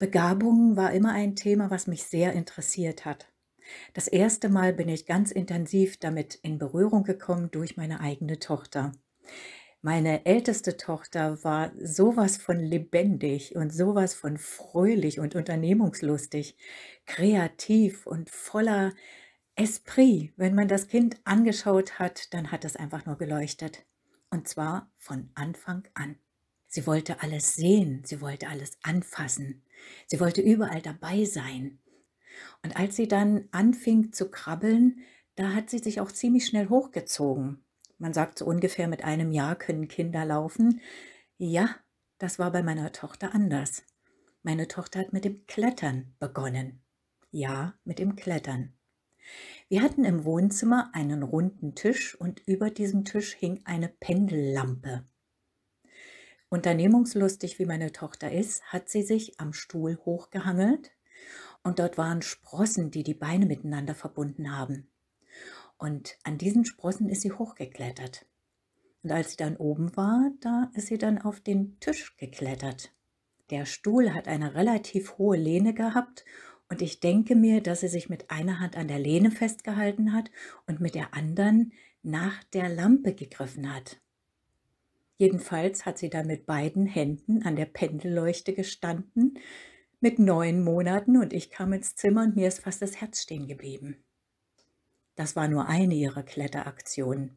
Begabung war immer ein Thema, was mich sehr interessiert hat. Das erste Mal bin ich ganz intensiv damit in Berührung gekommen durch meine eigene Tochter. Meine älteste Tochter war sowas von lebendig und sowas von fröhlich und unternehmungslustig, kreativ und voller Esprit. Wenn man das Kind angeschaut hat, dann hat es einfach nur geleuchtet. Und zwar von Anfang an. Sie wollte alles sehen, sie wollte alles anfassen, sie wollte überall dabei sein. Und als sie dann anfing zu krabbeln, da hat sie sich auch ziemlich schnell hochgezogen. Man sagt so ungefähr mit einem Jahr können Kinder laufen. Ja, das war bei meiner Tochter anders. Meine Tochter hat mit dem Klettern begonnen. Ja, mit dem Klettern. Wir hatten im Wohnzimmer einen runden Tisch und über diesem Tisch hing eine Pendellampe. Unternehmungslustig wie meine Tochter ist, hat sie sich am Stuhl hochgehangelt und dort waren Sprossen, die die Beine miteinander verbunden haben. Und an diesen Sprossen ist sie hochgeklettert. Und als sie dann oben war, da ist sie dann auf den Tisch geklettert. Der Stuhl hat eine relativ hohe Lehne gehabt und ich denke mir, dass sie sich mit einer Hand an der Lehne festgehalten hat und mit der anderen nach der Lampe gegriffen hat. Jedenfalls hat sie dann mit beiden Händen an der Pendelleuchte gestanden, mit neun Monaten, und ich kam ins Zimmer und mir ist fast das Herz stehen geblieben. Das war nur eine ihrer Kletteraktionen.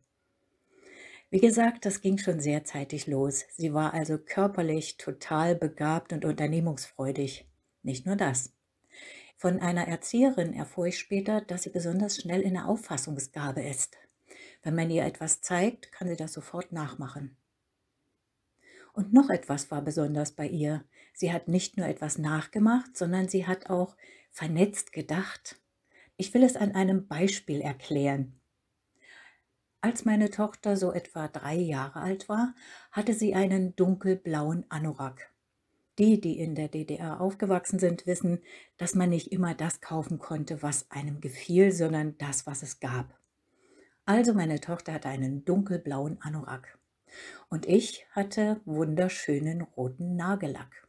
Wie gesagt, das ging schon sehr zeitig los. Sie war also körperlich total begabt und unternehmungsfreudig. Nicht nur das. Von einer Erzieherin erfuhr ich später, dass sie besonders schnell in der Auffassungsgabe ist. Wenn man ihr etwas zeigt, kann sie das sofort nachmachen. Und noch etwas war besonders bei ihr. Sie hat nicht nur etwas nachgemacht, sondern sie hat auch vernetzt gedacht. Ich will es an einem Beispiel erklären. Als meine Tochter so etwa drei Jahre alt war, hatte sie einen dunkelblauen Anorak. Die, die in der DDR aufgewachsen sind, wissen, dass man nicht immer das kaufen konnte, was einem gefiel, sondern das, was es gab. Also meine Tochter hatte einen dunkelblauen Anorak. Und ich hatte wunderschönen roten Nagellack.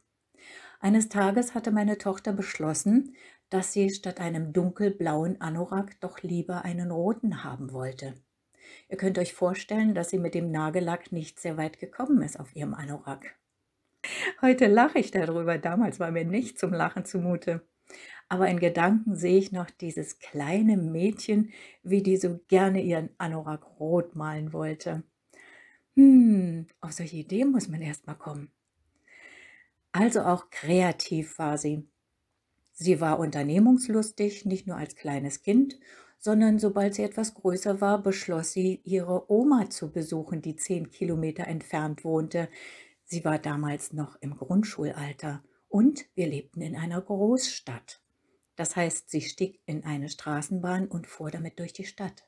Eines Tages hatte meine Tochter beschlossen, dass sie statt einem dunkelblauen Anorak doch lieber einen roten haben wollte. Ihr könnt euch vorstellen, dass sie mit dem Nagellack nicht sehr weit gekommen ist auf ihrem Anorak. Heute lache ich darüber, damals war mir nicht zum Lachen zumute. Aber in Gedanken sehe ich noch dieses kleine Mädchen, wie die so gerne ihren Anorak rot malen wollte. Hm, auf solche Ideen muss man erstmal kommen. Also auch kreativ war sie. Sie war unternehmungslustig, nicht nur als kleines Kind, sondern sobald sie etwas größer war, beschloss sie, ihre Oma zu besuchen, die zehn Kilometer entfernt wohnte. Sie war damals noch im Grundschulalter und wir lebten in einer Großstadt. Das heißt, sie stieg in eine Straßenbahn und fuhr damit durch die Stadt.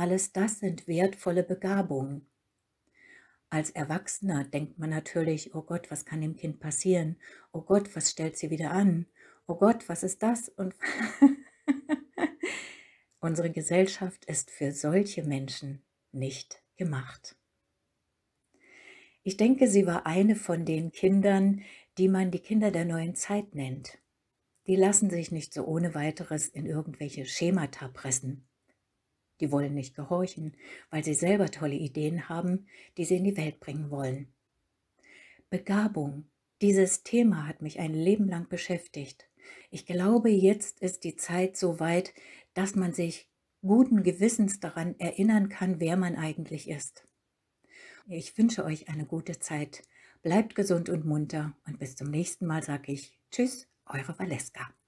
Alles das sind wertvolle Begabungen. Als Erwachsener denkt man natürlich, oh Gott, was kann dem Kind passieren? Oh Gott, was stellt sie wieder an? Oh Gott, was ist das? Und unsere Gesellschaft ist für solche Menschen nicht gemacht. Ich denke, sie war eine von den Kindern, die man die Kinder der neuen Zeit nennt. Die lassen sich nicht so ohne weiteres in irgendwelche Schemata pressen die wollen nicht gehorchen, weil sie selber tolle Ideen haben, die sie in die Welt bringen wollen. Begabung. Dieses Thema hat mich ein Leben lang beschäftigt. Ich glaube, jetzt ist die Zeit so weit, dass man sich guten Gewissens daran erinnern kann, wer man eigentlich ist. Ich wünsche euch eine gute Zeit. Bleibt gesund und munter und bis zum nächsten Mal sage ich Tschüss, eure Valeska.